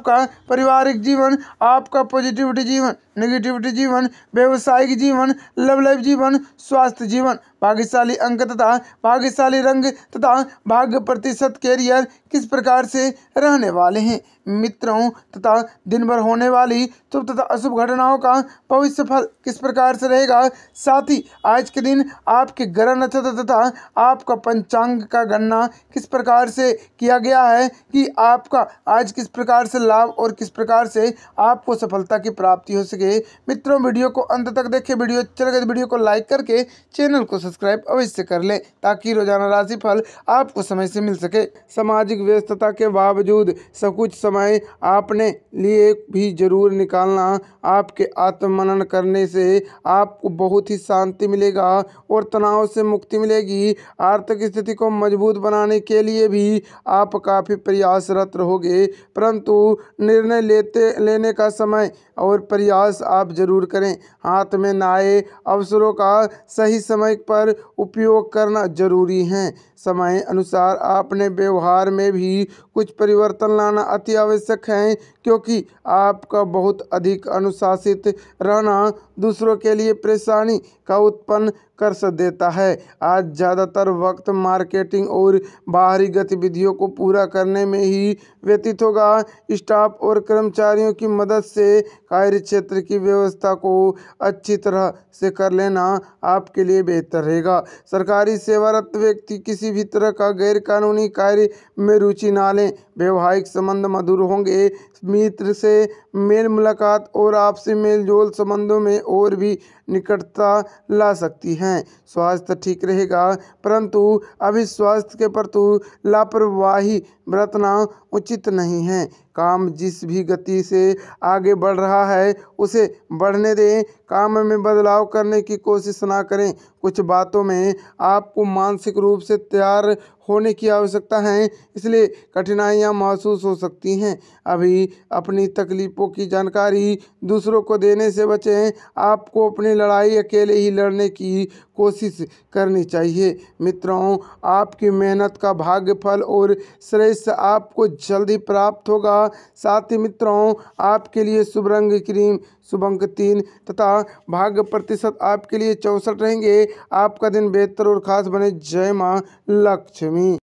आपका पारिवारिक जीवन आपका पॉजिटिविटी जीवन निगेटिविटी जीवन व्यवसायिक जीवन लव लाइफ जीवन स्वास्थ्य जीवन भाग्यशाली अंक तथा भाग्यशाली रंग तथा भाग्य प्रतिशत कैरियर किस प्रकार से रहने वाले हैं मित्रों तथा दिन भर होने वाली शुभ तथा अशुभ घटनाओं का भविष्य फल किस प्रकार से रहेगा साथ ही आज के दिन आपके ग्रह नक्षत्र तथा आपका पंचांग का गणना किस प्रकार से किया गया है कि आपका आज किस प्रकार से लाभ और किस प्रकार से आपको सफलता की प्राप्ति हो सके मित्रों वीडियो को अंत तक देखें वीडियो अच्छा लगे तो वीडियो को लाइक करके चैनल को सब्सक्राइब अवश्य कर लें ताकि रोजाना राशि फल आपको समय से मिल सके सामाजिक व्यस्तता के बावजूद सब कुछ समय आपने लिए भी जरूर निकालना आपके आत्मनन करने से आपको बहुत ही शांति मिलेगा और तनाव से मुक्ति मिलेगी आर्थिक स्थिति को मजबूत बनाने के लिए भी आप काफ़ी प्रयासरत रहोगे परंतु निर्णय लेते लेने का समय और प्रयास आप जरूर करें हाथ में नाए अवसरों का सही समय पर उपयोग करना जरूरी है समय अनुसार आपने व्यवहार में भी कुछ परिवर्तन लाना अति आवश्यक है क्योंकि आपका बहुत अधिक अनुशासित रहना दूसरों के लिए परेशानी का उत्पन्न कर देता है आज ज़्यादातर वक्त मार्केटिंग और बाहरी गतिविधियों को पूरा करने में ही व्यतीत होगा स्टाफ और कर्मचारियों की मदद से कार्य क्षेत्र की व्यवस्था को अच्छी तरह से कर लेना आपके लिए बेहतर रहेगा सरकारी सेवारत व्यक्ति किसी किसी भी तरह का गैर कानूनी कार्य में रुचि ना लें वैवाहिक संबंध मधुर होंगे मित्र से मेल मुलाकात और आपसी मेल जोल संबंधों में और भी निकटता ला सकती हैं स्वास्थ्य ठीक रहेगा परंतु अभी स्वास्थ्य के प्रति लापरवाही बरतना उचित नहीं है काम जिस भी गति से आगे बढ़ रहा है उसे बढ़ने दें काम में बदलाव करने की कोशिश ना करें कुछ बातों में आपको मानसिक रूप से यार होने की आवश्यकता है इसलिए कठिनाइयाँ महसूस हो सकती हैं अभी अपनी तकलीफ़ों की जानकारी दूसरों को देने से बचें आपको अपनी लड़ाई अकेले ही लड़ने की कोशिश करनी चाहिए मित्रों आपकी मेहनत का भाग्य फल और श्रेष्ठ आपको जल्दी प्राप्त होगा साथ ही मित्रों आपके लिए शुभ रंग क्रीम शुभ अंक तीन तथा भाग्य प्रतिशत आपके लिए चौंसठ रहेंगे आपका दिन बेहतर और खास बने जय माँ लक्ष्य me.